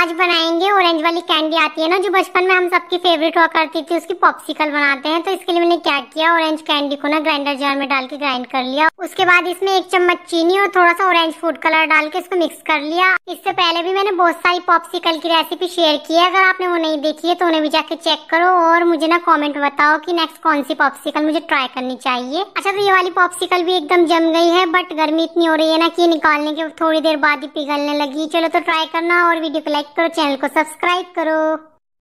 आज बनाएंगे ऑरेंज वाली कैंडी आती है ना जो बचपन में हम सबकी फेवरेट हुआ करती थी उसकी पॉप्सिकल बनाते हैं तो इसके लिए मैंने क्या किया ऑरेंज कैंडी को ना ग्राइंडर जार में डाल के ग्राइंड कर लिया उसके बाद इसमें एक चम्मच चीनी और थोड़ा सा ऑरेंज फूड कलर डाल के इसको मिक्स कर लिया इससे पहले भी मैंने बहुत सारी पॉप्सिकल की रेसिपी शेयर की है अगर आपने वो नहीं देखी है तो उन्हें भी जाके चेक करो और मुझे ना कमेंट बताओ कि नेक्स्ट कौन सी पॉप्सिकल मुझे ट्राई करनी चाहिए अच्छा तो ये वाली पॉप्सिकल भी एकदम जम गई है बट गर्मी इतनी हो रही है ना कि निकालने के थोड़ी देर बाद ही पिघलने लगी चलो तो ट्राई करना और वीडियो को लाइक करो चैनल को सब्सक्राइब करो